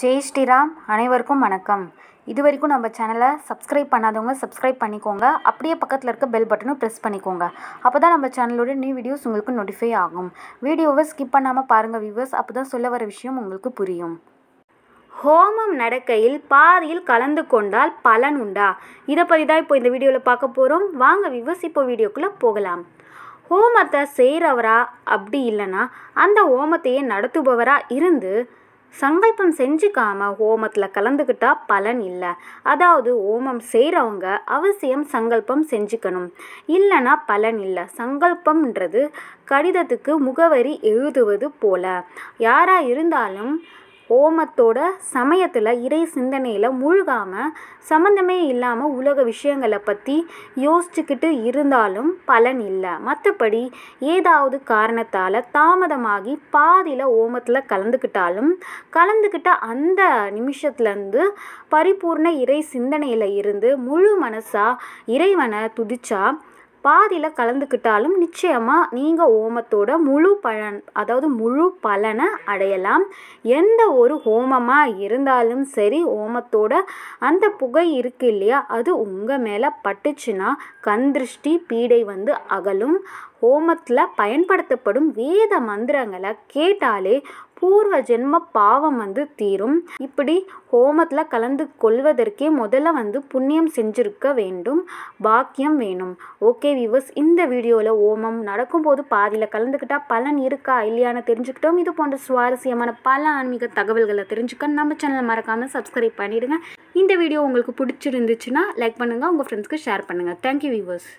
ஜெய் ஸ்ரீராம் அனைவருக்கும் வணக்கம் இது வரைக்கும் நம்ம சேனலை சப்ஸ்கிரைப் பண்ணாதவங்க சப்ஸ்கிரைப் பண்ணிக்கோங்க அப்படியே பக்கத்தில் இருக்க பெல் பட்டனும் ப்ரெஸ் பண்ணிக்கோங்க அப்போ தான் நம்ம சேனலோட நியூ வீடியோஸ் உங்களுக்கு நோட்டிஃபை ஆகும் வீடியோவை ஸ்கிப் பண்ணாமல் பாருங்கள் வியூவர்ஸ் அப்போ தான் சொல்ல வர விஷயம் உங்களுக்கு புரியும் ஹோமம் நடக்கையில் பாதியில் கலந்து கொண்டால் பலன் உண்டா இதை பற்றி தான் இப்போ இந்த வீடியோவில் பார்க்க போகிறோம் வாங்க விவஸ் இப்போ வீடியோக்குள்ளே போகலாம் ஹோமத்தை செய்கிறவரா அப்படி இல்லைன்னா அந்த ஹோமத்தையே நடத்துபவராக இருந்து சங்கல்பம் செஞ்சுக்காம ஹோமத்தில் கலந்துக்கிட்டா பலன் இல்லை அதாவது ஹோமம் செய்கிறவங்க அவசியம் சங்கல்பம் செஞ்சுக்கணும் இல்லைனா பலன் இல்லை சங்கல்பம்ன்றது கடிதத்துக்கு முகவரி எழுதுவது போல யாராக இருந்தாலும் ஓமத்தோட சமயத்தில் இறை சிந்தனையில் மூழ்காமல் சம்மந்தமே இல்லாமல் உலக விஷயங்களை பற்றி யோசிச்சுக்கிட்டு இருந்தாலும் பலன் இல்லை மற்றபடி ஏதாவது காரணத்தால் தாமதமாகி பாதியில் ஓமத்தில் கலந்துக்கிட்டாலும் கலந்துக்கிட்ட அந்த நிமிஷத்துலேருந்து பரிபூர்ண இறை சிந்தனையில் இருந்து முழு மனசாக இறைவனை துதிச்சா பாதியில் கலந்துக்கிட்டாலும் நிச்சயமாக நீங்கள் ஹோமத்தோட முழு பலன் அதாவது முழு பலனை அடையலாம் எந்த ஒரு ஹோமமாக இருந்தாலும் சரி ஹோமத்தோட அந்த புகை இருக்கு இல்லையா அது உங்கள் மேலே பட்டுச்சுன்னா கந்திருஷ்டி பீடை வந்து அகலும் ஹோமத்தில் பயன்படுத்தப்படும் வேத மந்திரங்களை கேட்டாலே பூர்வ ஜென்ம பாவம் வந்து தீரும் இப்படி ஹோமத்தில் கலந்து கொள்வதற்கே முதல்ல வந்து புண்ணியம் செஞ்சுருக்க வேண்டும் பாக்கியம் வேணும் ஓகே வியூவர்ஸ் இந்த வீடியோவில் ஹோமம் நடக்கும்போது பாதியில் கலந்துக்கிட்டால் பலன் இருக்கா இல்லையான்னு தெரிஞ்சுக்கிட்டோம் இது போன்ற சுவாரஸ்யமான பல ஆன்மீக தகவல்களை தெரிஞ்சுக்க நம்ம சேனலை மறக்காமல் சப்ஸ்கிரைப் பண்ணிவிடுங்க இந்த வீடியோ உங்களுக்கு பிடிச்சிருந்துச்சுன்னா லைக் பண்ணுங்கள் உங்கள் ஃப்ரெண்ட்ஸ்க்கு ஷேர் பண்ணுங்கள் தேங்க்யூ வியூவர்ஸ்